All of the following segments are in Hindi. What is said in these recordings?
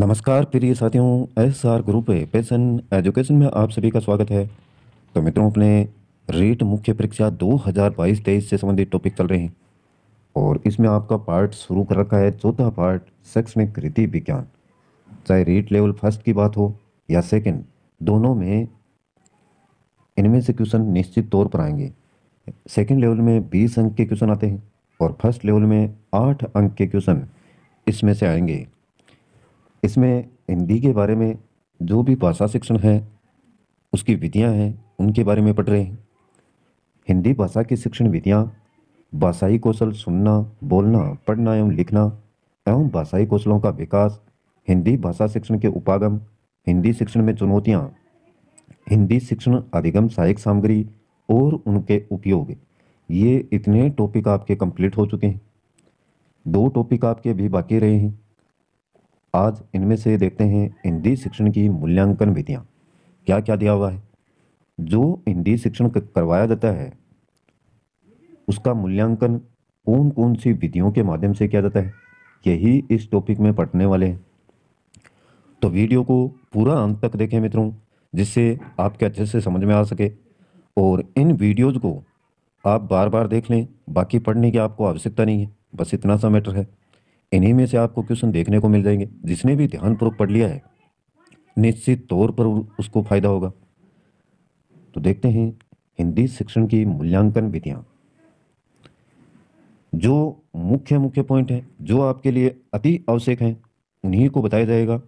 नमस्कार प्रिय साथियों S R group passion education में आप सभी का स्वागत है तो मित्रों अपने रेट मुख्य परीक्षा 2022 तेईस से संबंधित टॉपिक चल रहे हैं और इसमें आपका पार्ट शुरू कर रखा है चौथा पार्ट में कृति विज्ञान चाहे रेट लेवल फर्स्ट की बात हो या सेकंड दोनों में इनमें से क्वेश्चन निश्चित तौर पर आएंगे सेकेंड लेवल में बीस अंक के क्वेश्चन आते हैं और फर्स्ट लेवल में आठ अंक के क्वेश्चन इसमें से आएंगे इसमें हिंदी के बारे में जो भी भाषा शिक्षण है उसकी विधियाँ हैं उनके बारे में पढ़ रहे हैं हिंदी भाषा की शिक्षण विधियाँ भाषाई कौशल सुनना बोलना पढ़ना एवं लिखना एवं भाषाई कौशलों का विकास हिंदी भाषा शिक्षण के उपागम हिंदी शिक्षण में चुनौतियाँ हिंदी शिक्षण अधिगम सहायक सामग्री और उनके उपयोग ये इतने टॉपिक आपके कंप्लीट हो चुके हैं दो टॉपिक आपके भी बाकी रहे हैं आज इनमें से देखते हैं हिंदी शिक्षण की मूल्यांकन विधियाँ क्या क्या दिया हुआ है जो हिंदी शिक्षण करवाया जाता है उसका मूल्यांकन कौन कौन सी विधियों के माध्यम से किया जाता है यही इस टॉपिक में पढ़ने वाले हैं तो वीडियो को पूरा अंत तक देखें मित्रों जिससे आपके अच्छे से समझ में आ सके और इन वीडियोज़ को आप बार बार देख लें बाकी पढ़ने की आपको आवश्यकता नहीं है बस इतना सा मैटर है इन्हीं में से आपको क्वेश्चन देखने को मिल जाएंगे जिसने भी ध्यानपूर्वक पढ़ लिया है निश्चित तौर पर उसको फायदा होगा तो देखते हैं हिंदी शिक्षण की मूल्यांकन विधियां जो मुख्य मुख्य पॉइंट हैं जो आपके लिए अति आवश्यक हैं उन्हीं को बताया जाएगा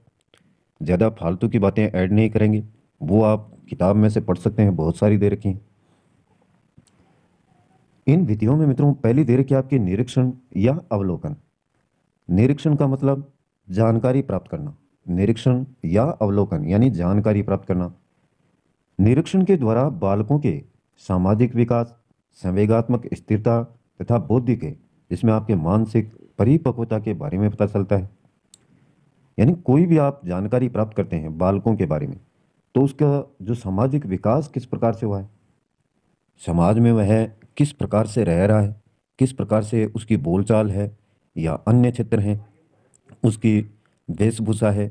ज़्यादा फालतू की बातें ऐड नहीं करेंगे वो आप किताब में से पढ़ सकते हैं बहुत सारी दे रखी हैं इन विधियों में मित्रों पहली दे रखी आपके निरीक्षण या अवलोकन निरीक्षण का मतलब जानकारी प्राप्त करना निरीक्षण या अवलोकन यानी जानकारी प्राप्त करना निरीक्षण के द्वारा बालकों के सामाजिक विकास संवेगात्मक स्थिरता तथा बुद्धि के जिसमें आपके मानसिक परिपक्वता के बारे में पता चलता है यानी कोई भी आप जानकारी प्राप्त करते हैं बालकों के बारे में तो उसका जो सामाजिक विकास किस प्रकार से हुआ है समाज में वह किस प्रकार से रह रहा है किस प्रकार से उसकी बोलचाल है या अन्य क्षेत्र हैं उसकी वेशभूषा है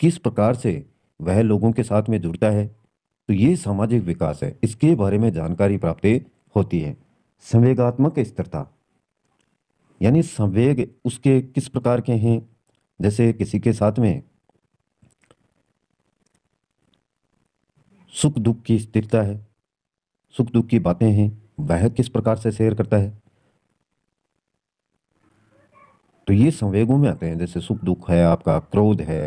किस प्रकार से वह लोगों के साथ में जुड़ता है तो ये सामाजिक विकास है इसके बारे में जानकारी प्राप्त होती है संवेगात्मक स्थिरता यानी संवेग उसके किस प्रकार के हैं जैसे किसी के साथ में सुख दुख की स्थिरता है सुख दुख की बातें हैं वह किस प्रकार से शेयर करता है तो ये संवेगों में आते हैं जैसे सुख दुख है आपका क्रोध है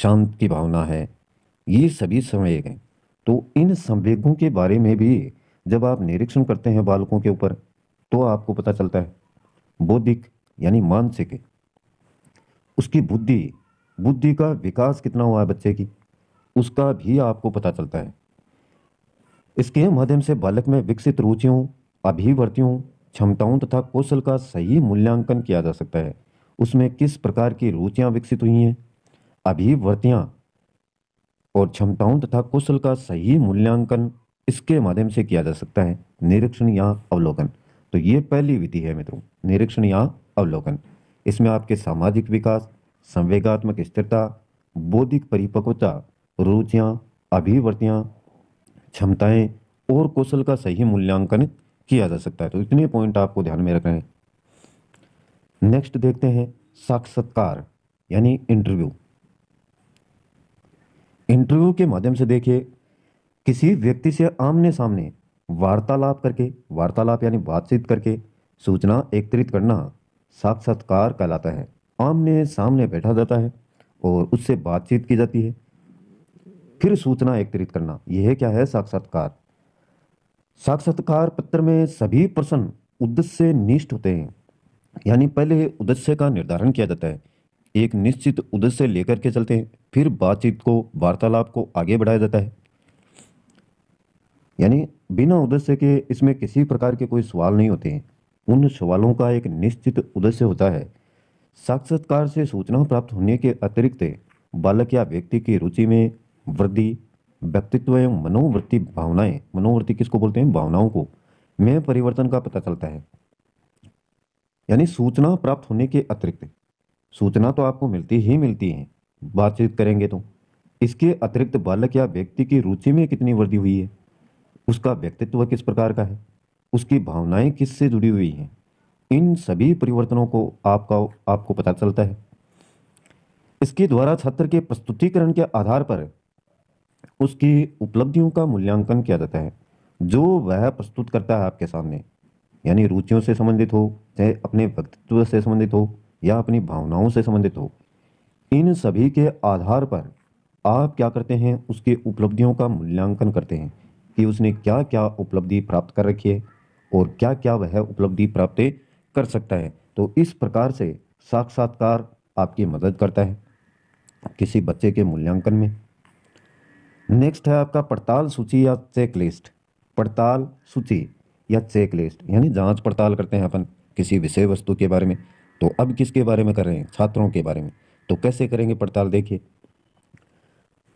शांत की भावना है ये सभी संवेग हैं तो इन संवेगों के बारे में भी जब आप निरीक्षण करते हैं बालकों के ऊपर तो आपको पता चलता है बौद्धिक यानी मानसिक उसकी बुद्धि बुद्धि का विकास कितना हुआ है बच्चे की उसका भी आपको पता चलता है इसके माध्यम से बालक में विकसित रुचियों अभिवर्तियों क्षमताओं तथा कौशल का सही मूल्यांकन किया जा सकता है उसमें किस प्रकार की रुचियां विकसित हुई हैं अभिवृत्तियां और क्षमताओं तथा कौशल का सही मूल्यांकन इसके माध्यम से किया जा सकता है निरीक्षण या अवलोकन तो ये पहली विधि है मित्रों निरीक्षण या अवलोकन इसमें आपके सामाजिक विकास संवेगात्मक स्थिरता बौद्धिक परिपक्वता रुचियाँ अभिवृत्तियां क्षमताएं और कौशल का सही मूल्यांकन किया जा सकता है तो इतने पॉइंट आपको ध्यान में रखना है नेक्स्ट देखते हैं साक्षात्कार यानी इंटरव्यू इंटरव्यू के माध्यम से देखिए किसी व्यक्ति से आमने सामने वार्तालाप करके वार्तालाप यानी बातचीत करके सूचना एकत्रित करना साक्षात्कार कहलाता है आमने सामने बैठा जाता है और उससे बातचीत की जाती है फिर सूचना एकत्रित करना यह क्या है साक्षात्कार साक्षात्कार पत्र में सभी प्रश्न उद्देश्य निष्ठ होते हैं यानी पहले उद्देश्य का निर्धारण किया जाता है एक निश्चित उद्देश्य लेकर के चलते हैं फिर बातचीत को वार्तालाप को आगे बढ़ाया जाता है यानी बिना उद्देश्य के इसमें किसी प्रकार के कोई सवाल नहीं होते हैं उन सवालों का एक निश्चित उद्देश्य होता है साक्षात्कार से सूचना प्राप्त होने के अतिरिक्त बालक या व्यक्ति की रुचि में वृद्धि व्यक्तित्व एवं मनोवृत्ति भावनाएं मनोवृत्ति किसको बोलते हैं भावनाओं को में परिवर्तन का पता चलता है यानी सूचना प्राप्त होने के अतिरिक्त सूचना तो आपको मिलती ही मिलती है बातचीत करेंगे तो इसके अतिरिक्त बालक या व्यक्ति की रुचि में कितनी वृद्धि हुई है उसका व्यक्तित्व किस प्रकार का है उसकी भावनाएं किससे जुड़ी हुई हैं इन सभी परिवर्तनों को आपका आपको पता चलता है इसके द्वारा छात्र के प्रस्तुतिकरण के आधार पर उसकी उपलब्धियों का मूल्यांकन किया जाता है जो वह प्रस्तुत करता है आपके सामने यानी रुचियों से संबंधित हो चाहे अपने व्यक्तित्व से संबंधित हो या अपनी भावनाओं से संबंधित हो इन सभी के आधार पर आप क्या करते हैं उसके उपलब्धियों का मूल्यांकन करते हैं कि उसने क्या क्या उपलब्धि प्राप्त कर रखी है और क्या क्या वह उपलब्धि प्राप्त कर सकता है तो इस प्रकार से साक्षात्कार आपकी मदद करता है किसी बच्चे के मूल्यांकन में नेक्स्ट है आपका पड़ताल सूची या चेक लिस्ट पड़ताल सूची या चेक लिस्ट यानी जांच पड़ताल करते हैं अपन किसी विषय वस्तु के बारे में तो अब किसके बारे में कर रहे हैं छात्रों के बारे में तो कैसे करेंगे पड़ताल देखिए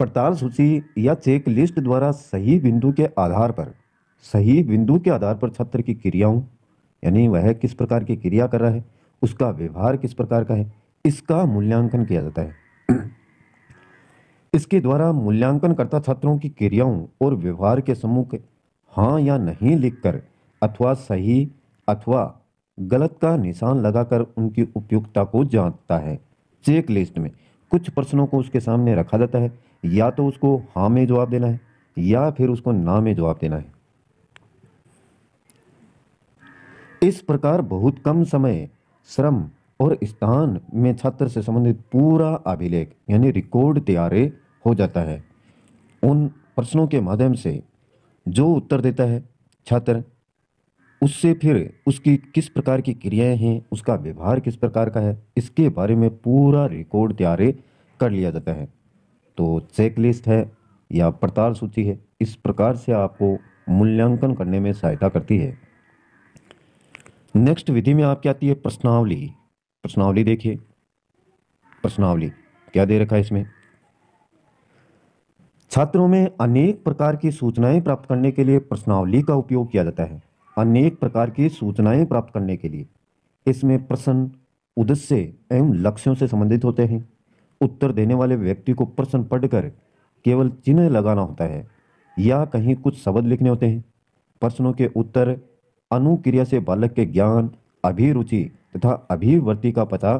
पड़ताल सूची या चेक लिस्ट द्वारा सही बिंदु के आधार पर सही बिंदु के आधार पर छात्र की क्रियाओं यानी वह किस प्रकार की क्रिया कर रहा है उसका व्यवहार किस प्रकार का है इसका मूल्यांकन किया जाता है इसके द्वारा मूल्यांकन करता छात्रों की क्रियाओं और व्यवहार के समूह के हाँ या नहीं लिखकर अथवा सही अथवा गलत का निशान लगाकर उनकी उपयुक्तता को जांचता है चेक लिस्ट में कुछ प्रश्नों को उसके सामने रखा जाता है या तो उसको हाँ में जवाब देना है या फिर उसको ना में जवाब देना है इस प्रकार बहुत कम समय श्रम और स्थान में छात्र से संबंधित पूरा अभिलेख यानी रिकॉर्ड तैयार हो जाता है उन प्रश्नों के माध्यम से जो उत्तर देता है छात्र उससे फिर उसकी किस प्रकार की क्रियाएं हैं उसका व्यवहार किस प्रकार का है इसके बारे में पूरा रिकॉर्ड तैयार कर लिया जाता है तो चेक लिस्ट है या पड़ताल सूची है इस प्रकार से आपको मूल्यांकन करने में सहायता करती है नेक्स्ट विधि में आपकी आती है प्रश्नावली प्रश्नावली देखिए प्रश्नावली क्या दे रखा है इसमें छात्रों में अनेक प्रकार की सूचनाएं प्राप्त करने के लिए प्रश्नावली का उपयोग किया जाता है अनेक प्रकार की सूचनाएं प्राप्त करने के लिए इसमें प्रश्न उद्देश्य एवं लक्ष्यों से संबंधित होते हैं उत्तर देने वाले व्यक्ति को प्रश्न पढ़कर केवल चिन्ह लगाना होता है या कहीं कुछ शब्द लिखने होते हैं प्रश्नों के उत्तर अनुक्रिया से बालक के ज्ञान अभिरुचि तथा अभिवृत्ति का पता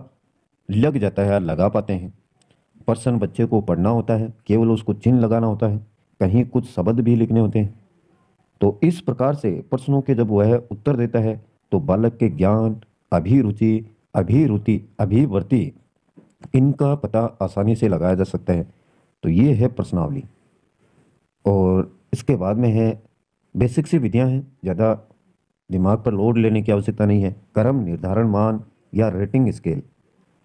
लग जाता है लगा पाते हैं पर्सन बच्चे को पढ़ना होता है केवल उसको चिन्ह लगाना होता है कहीं कुछ शब्द भी लिखने होते हैं तो इस प्रकार से प्रश्नों के जब वह उत्तर देता है तो बालक के ज्ञान अभिरुचि अभिरुति अभिवर्ती इनका पता आसानी से लगाया जा सकता है तो ये है प्रश्नावली और इसके बाद में है बेसिक सी विधियाँ हैं ज़्यादा दिमाग पर लोड लेने की आवश्यकता नहीं है कर्म निर्धारण मान या रेटिंग स्केल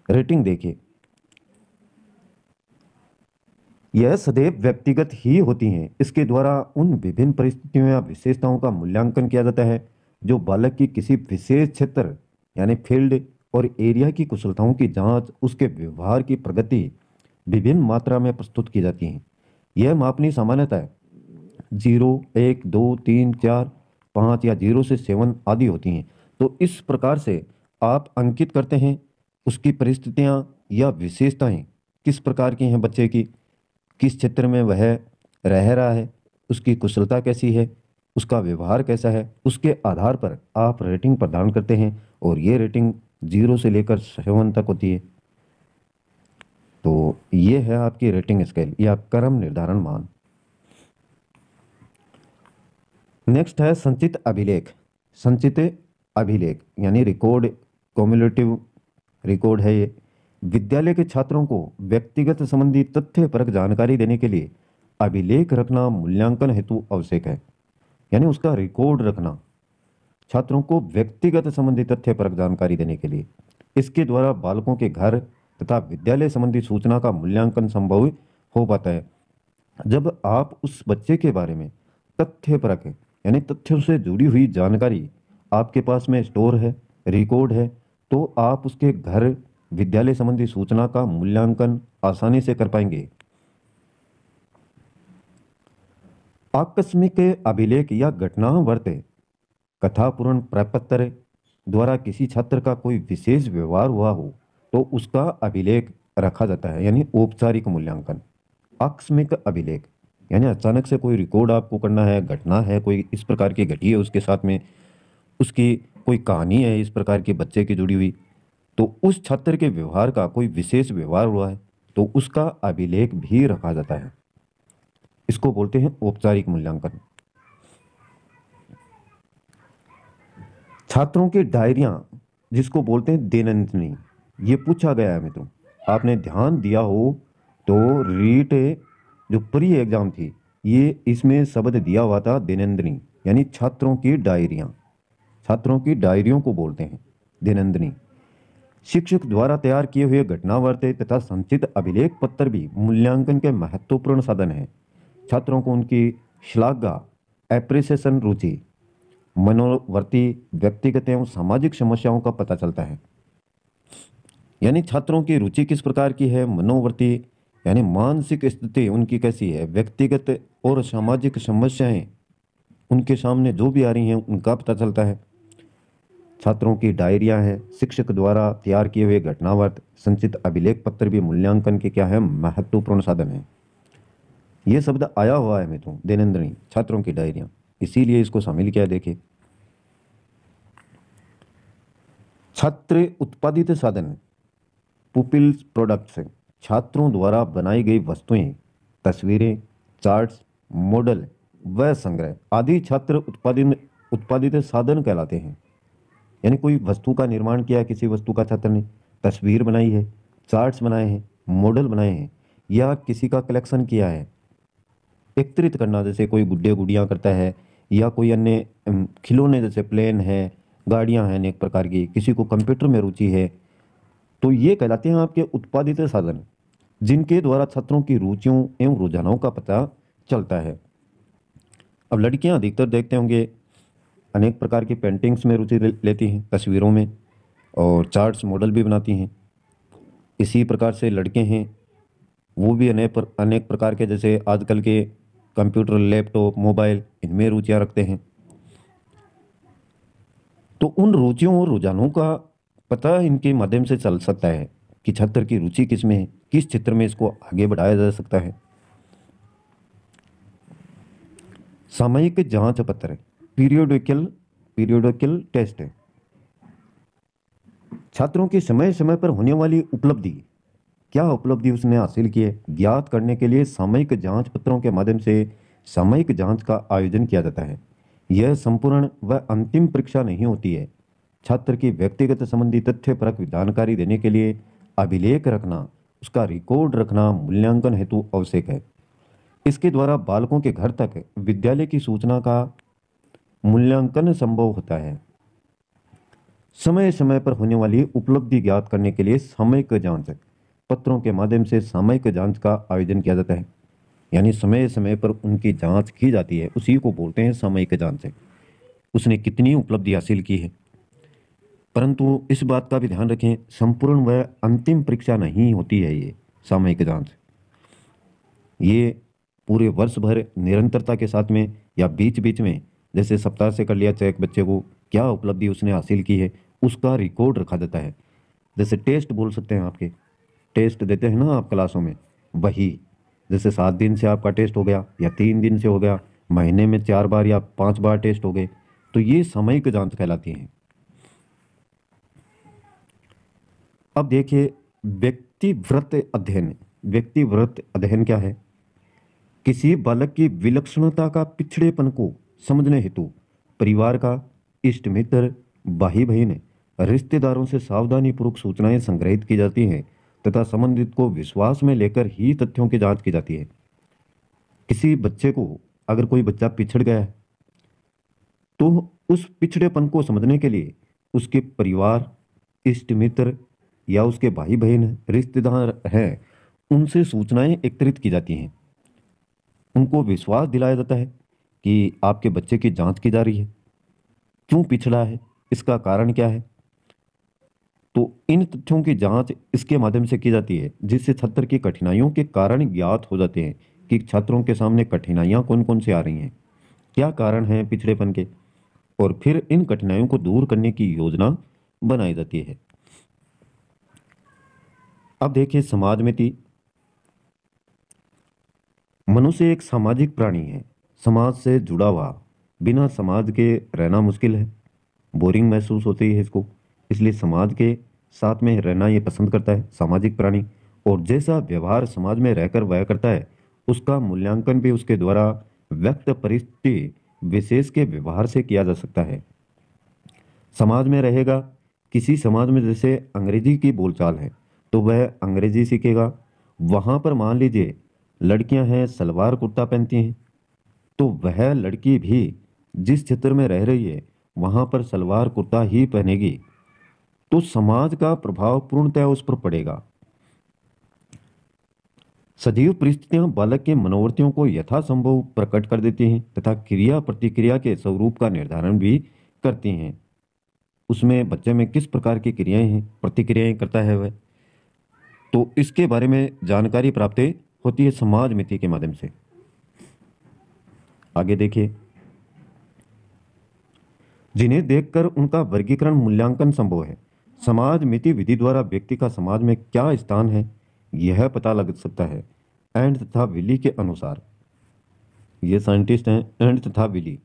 रेटिंग देखिए यह सदैव व्यक्तिगत ही होती हैं इसके द्वारा उन विभिन्न परिस्थितियों या विशेषताओं का मूल्यांकन किया जाता है जो बालक की किसी विशेष क्षेत्र यानी फील्ड और एरिया की कुशलताओं की जांच उसके व्यवहार की प्रगति विभिन्न मात्रा में प्रस्तुत की जाती हैं यह मापनी सामान्यतः जीरो एक दो तीन चार पाँच या जीरो से सेवन आदि होती हैं तो इस प्रकार से आप अंकित करते हैं उसकी परिस्थितियाँ या विशेषताएँ किस प्रकार की हैं बच्चे की किस क्षेत्र में वह रह रहा है उसकी कुशलता कैसी है उसका व्यवहार कैसा है उसके आधार पर आप रेटिंग प्रदान करते हैं और ये रेटिंग जीरो से लेकर सेवन तक होती है तो ये है आपकी रेटिंग स्केल या कर्म निर्धारण मान नेक्स्ट है संचित अभिलेख संचित अभिलेख यानी रिकॉर्ड कॉम्युलेटिव रिकॉर्ड है ये विद्यालय के छात्रों को व्यक्तिगत संबंधी तथ्य परक जानकारी देने के लिए अभिलेख रखना मूल्यांकन हेतु आवश्यक है यानी उसका रिकॉर्ड रखना छात्रों को व्यक्तिगत संबंधी तथ्य परक जानकारी देने के लिए इसके द्वारा बालकों के घर तथा विद्यालय संबंधी सूचना का मूल्यांकन संभव हो पाता है जब आप उस बच्चे के बारे में तथ्य परक यानी तथ्यों से जुड़ी हुई जानकारी आपके पास में स्टोर है रिकॉर्ड है तो आप उसके घर विद्यालय संबंधी सूचना का मूल्यांकन आसानी से कर पाएंगे आकस्मिक अभिलेख या घटनावर्त वर्ते कथापूर्ण प्रपत्र द्वारा किसी छात्र का कोई विशेष व्यवहार हुआ हो तो उसका अभिलेख रखा जाता है यानी औपचारिक मूल्यांकन आकस्मिक अभिलेख यानी अचानक से कोई रिकॉर्ड आपको करना है घटना है कोई इस प्रकार की घटी है उसके साथ में उसकी कोई कहानी है इस प्रकार के बच्चे की जुड़ी हुई तो उस छात्र के व्यवहार का कोई विशेष व्यवहार हुआ है तो उसका अभिलेख भी रखा जाता है इसको बोलते हैं औपचारिक मूल्यांकन छात्रों के डायरिया जिसको बोलते हैं देनंदनी ये पूछा गया है मित्रों आपने ध्यान दिया हो तो रीट जो प्री एग्जाम थी ये इसमें शब्द दिया हुआ था देनंदनी यानी छात्रों की डायरिया छात्रों की डायरियों को बोलते हैं दैनंदिनी शिक्षक द्वारा तैयार किए हुए घटनावर्ते तथा संचित अभिलेख पत्र भी मूल्यांकन के महत्वपूर्ण साधन हैं छात्रों को उनकी श्लाघा एप्रिसिएशन रुचि मनोवर्ती व्यक्तिगत एवं सामाजिक समस्याओं का पता चलता है यानी छात्रों की रुचि किस प्रकार की है मनोवर्ती यानी मानसिक स्थिति उनकी कैसी है व्यक्तिगत और सामाजिक समस्याएं उनके सामने जो भी आ रही हैं उनका पता चलता है छात्रों की डायरिया हैं शिक्षक द्वारा तैयार किए हुए घटनावर्त संचित अभिलेख पत्र भी मूल्यांकन के क्या है महत्वपूर्ण साधन है ये शब्द आया हुआ है मित्रों देनेन्द्रनी छात्रों की डायरिया इसीलिए इसको शामिल किया देखे छात्र उत्पादित साधन पुपिल्स प्रोडक्ट्स छात्रों द्वारा बनाई गई वस्तुएं तस्वीरें चार्ट्स मॉडल व संग्रह आदि छात्र उत्पादित उत्पादित साधन कहलाते हैं यानी कोई वस्तु का निर्माण किया किसी वस्तु का छात्र ने तस्वीर बनाई है चार्ट्स बनाए हैं मॉडल बनाए हैं या किसी का कलेक्शन किया है एकत्रित करना जैसे कोई गुड्डे गुड़ियाँ करता है या कोई अन्य खिलौने जैसे प्लेन है गाड़ियाँ हैं अनेक प्रकार की किसी को कंप्यूटर में रुचि है तो ये कहलाते हैं आपके उत्पादित साधन जिनके द्वारा छात्रों की रुचियों एवं रुझानों का पता चलता है अब लड़कियां अधिकतर देखते होंगे अनेक प्रकार की पेंटिंग्स में रुचि लेती हैं तस्वीरों में और चार्ट्स मॉडल भी बनाती हैं इसी प्रकार से लड़के हैं वो भी अनेक पर, अनेक प्रकार के जैसे आजकल के कंप्यूटर लैपटॉप मोबाइल इनमें रुचियाँ रखते हैं तो उन रुचियों और रुझानों का पता इनके माध्यम से चल सकता है कि छात्र की रुचि किस में है किस क्षेत्र में इसको आगे बढ़ाया जा सकता है सामयिक जांच पत्र है पीरियोडिकल पीरियोडिकल टेस्ट है छात्रों की समय समय पर होने वाली उपलब्धि क्या उपलब्धि उसने हासिल की है ज्ञात करने के लिए सामयिक जांच पत्रों के माध्यम से सामयिक जांच का आयोजन किया जाता है यह संपूर्ण व अंतिम परीक्षा नहीं होती है छात्र की व्यक्तिगत संबंधी तथ्य परक जानकारी देने के लिए अभिलेख रखना उसका रिकॉर्ड रखना मूल्यांकन हेतु आवश्यक है इसके द्वारा बालकों के घर तक विद्यालय की सूचना का मूल्यांकन संभव होता है समय समय पर होने वाली उपलब्धि ज्ञात करने के लिए सामयिक जांच पत्रों के माध्यम से सामयिक जांच का आयोजन किया जाता है यानी समय समय पर उनकी जांच की जाती है उसी को बोलते हैं सामयिक जांच उसने कितनी उपलब्धि हासिल की है परंतु इस बात का भी ध्यान रखें संपूर्ण व अंतिम परीक्षा नहीं होती है ये सामयिक जांच ये पूरे वर्ष भर निरंतरता के साथ में या बीच बीच में जैसे सप्ताह से कर लिया चेक बच्चे को क्या उपलब्धि उसने हासिल की है उसका रिकॉर्ड रखा जाता है जैसे टेस्ट बोल सकते हैं आपके टेस्ट देते हैं ना आप क्लासों में वही जैसे सात दिन से आपका टेस्ट हो गया या तीन दिन से हो गया महीने में चार बार या पांच बार टेस्ट हो गए तो ये समय की जांच कहलाती हैं अब देखिए व्यक्तिव्रत अध्ययन व्यक्तिव्रत अध्ययन क्या है किसी बालक की विलक्षणता का पिछड़ेपन को समझने हेतु परिवार का इष्ट मित्र भाई बहन रिश्तेदारों से सावधानी पूर्वक सूचनाएं संग्रहित की जाती हैं तथा संबंधित को विश्वास में लेकर ही तथ्यों की जांच की जाती है किसी बच्चे को अगर कोई बच्चा पिछड़ गया है तो उस पिछड़ेपन को समझने के लिए उसके परिवार इष्ट मित्र या उसके भाई बहन रिश्तेदार हैं उनसे सूचनाएं एकत्रित की जाती हैं उनको विश्वास दिलाया जाता है कि आपके बच्चे की जांच की जा रही है क्यों पिछड़ा है इसका कारण क्या है तो इन तथ्यों की जांच इसके माध्यम से की जाती है जिससे छात्र की कठिनाइयों के कारण ज्ञात हो जाते हैं कि छात्रों के सामने कठिनाइयाँ कौन कौन सी आ रही हैं क्या कारण हैं पिछड़ेपन के और फिर इन कठिनाइयों को दूर करने की योजना बनाई जाती है अब देखिए समाज में थी मनुष्य एक सामाजिक प्राणी है समाज से जुड़ा हुआ बिना समाज के रहना मुश्किल है बोरिंग महसूस होती है इसको इसलिए समाज के साथ में रहना ये पसंद करता है सामाजिक प्राणी और जैसा व्यवहार समाज में रहकर वह करता है उसका मूल्यांकन भी उसके द्वारा व्यक्त परिस्थिति विशेष के व्यवहार से किया जा सकता है समाज में रहेगा किसी समाज में जैसे अंग्रेजी की बोलचाल है तो वह अंग्रेजी सीखेगा वहाँ पर मान लीजिए लड़कियाँ हैं सलवार कुर्ता पहनती हैं तो वह लड़की भी जिस क्षेत्र में रह रही है वहाँ पर सलवार कुर्ता ही पहनेगी तो समाज का प्रभाव पूर्णतः उस पर पड़ेगा सजीव परिस्थितियां बालक के मनोवृत्तियों को यथासंभव प्रकट कर देती हैं तथा क्रिया प्रतिक्रिया के स्वरूप का निर्धारण भी करती हैं उसमें बच्चे में किस प्रकार की क्रियाएं हैं प्रतिक्रियाएं करता है वह तो इसके बारे में जानकारी प्राप्त होती है समाज मिति के माध्यम से आगे देखिए जिन्हें देखकर उनका वर्गीकरण मूल्यांकन संभव है समाज मिति विधि द्वारा व्यक्ति का समाज में क्या स्थान है यह पता लग सकता है एंड तथा विली के अनुसार ये साइंटिस्ट हैं एंड तथा विली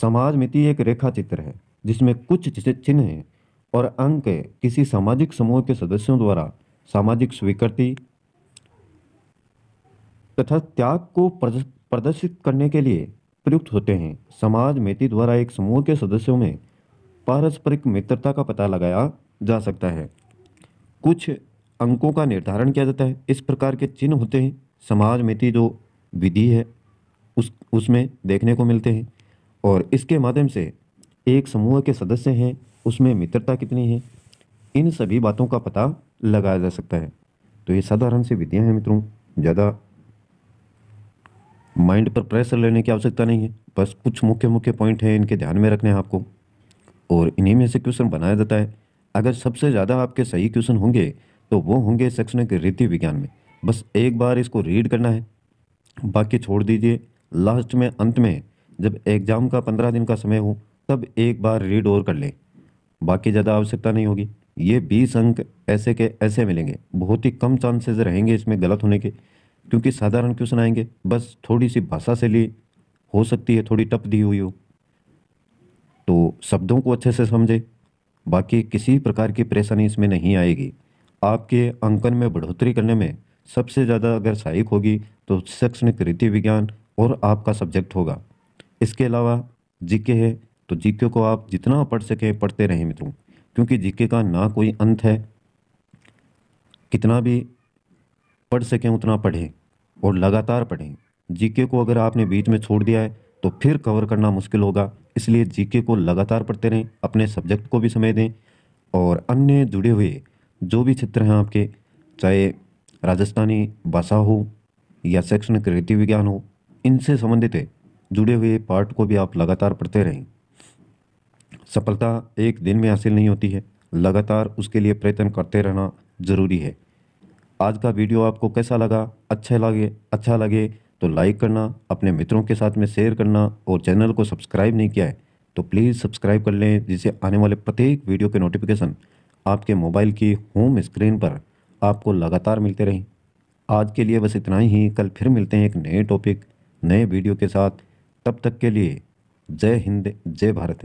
समाज मिति एक रेखा चित्र है जिसमें कुछ चिन्ह हैं और अंक किसी सामाजिक समूह के सदस्यों द्वारा सामाजिक स्वीकृति तथा त्याग को प्रदर्शित करने के लिए प्रयुक्त होते हैं समाज मेति द्वारा एक समूह के सदस्यों में पारस्परिक मित्रता का पता लगाया जा सकता है कुछ अंकों का निर्धारण किया जाता है इस प्रकार के चिन्ह होते हैं समाज मेति जो विधि है उस उसमें देखने को मिलते हैं और इसके माध्यम से एक समूह के सदस्य हैं उसमें मित्रता कितनी है इन सभी बातों का पता लगाया जा सकता है तो ये साधारण सी विधियाँ हैं मित्रों ज़्यादा माइंड पर प्रेशर लेने की आवश्यकता नहीं है बस कुछ मुख्य मुख्य पॉइंट हैं इनके ध्यान में रखने हैं आपको और इन्हीं में से क्वेश्चन बनाया जाता है अगर सबसे ज़्यादा आपके सही क्वेश्चन होंगे तो वो होंगे सेक्शन के रीति विज्ञान में बस एक बार इसको रीड करना है बाकी छोड़ दीजिए लास्ट में अंत में जब एग्ज़ाम का पंद्रह दिन का समय हो तब एक बार रीड और कर लें बाकी ज़्यादा आवश्यकता नहीं होगी ये बीस अंक ऐसे के ऐसे मिलेंगे बहुत ही कम चांसेस रहेंगे इसमें गलत होने के क्योंकि साधारण क्यों सुनाएंगे बस थोड़ी सी भाषा से ली हो सकती है थोड़ी टप दी हुई हो तो शब्दों को अच्छे से समझे बाकी किसी प्रकार की परेशानी इसमें नहीं आएगी आपके अंकन में बढ़ोतरी करने में सबसे ज़्यादा अगर सहायक होगी तो शैक्षणिक रीति विज्ञान और आपका सब्जेक्ट होगा इसके अलावा जीके है तो जीके को आप जितना पढ़ सकें पढ़ते रहें मित्रों क्योंकि जीके का ना कोई अंत है कितना भी पढ़ सकें उतना पढ़ें और लगातार पढ़ें जीके को अगर आपने बीच में छोड़ दिया है तो फिर कवर करना मुश्किल होगा इसलिए जीके को लगातार पढ़ते रहें अपने सब्जेक्ट को भी समय दें और अन्य जुड़े हुए जो भी क्षेत्र हैं आपके चाहे राजस्थानी भाषा हो या शैक्षणिक रीति विज्ञान हो इनसे संबंधित जुड़े हुए पार्ट को भी आप लगातार पढ़ते रहें सफलता एक दिन में हासिल नहीं होती है लगातार उसके लिए प्रयत्न करते रहना ज़रूरी है आज का वीडियो आपको कैसा लगा अच्छा लगे अच्छा लगे तो लाइक करना अपने मित्रों के साथ में शेयर करना और चैनल को सब्सक्राइब नहीं किया है तो प्लीज़ सब्सक्राइब कर लें जिससे आने वाले प्रत्येक वीडियो के नोटिफिकेशन आपके मोबाइल की होम स्क्रीन पर आपको लगातार मिलते रहें आज के लिए बस इतना ही कल फिर मिलते हैं एक नए टॉपिक नए वीडियो के साथ तब तक के लिए जय हिंद जय भारत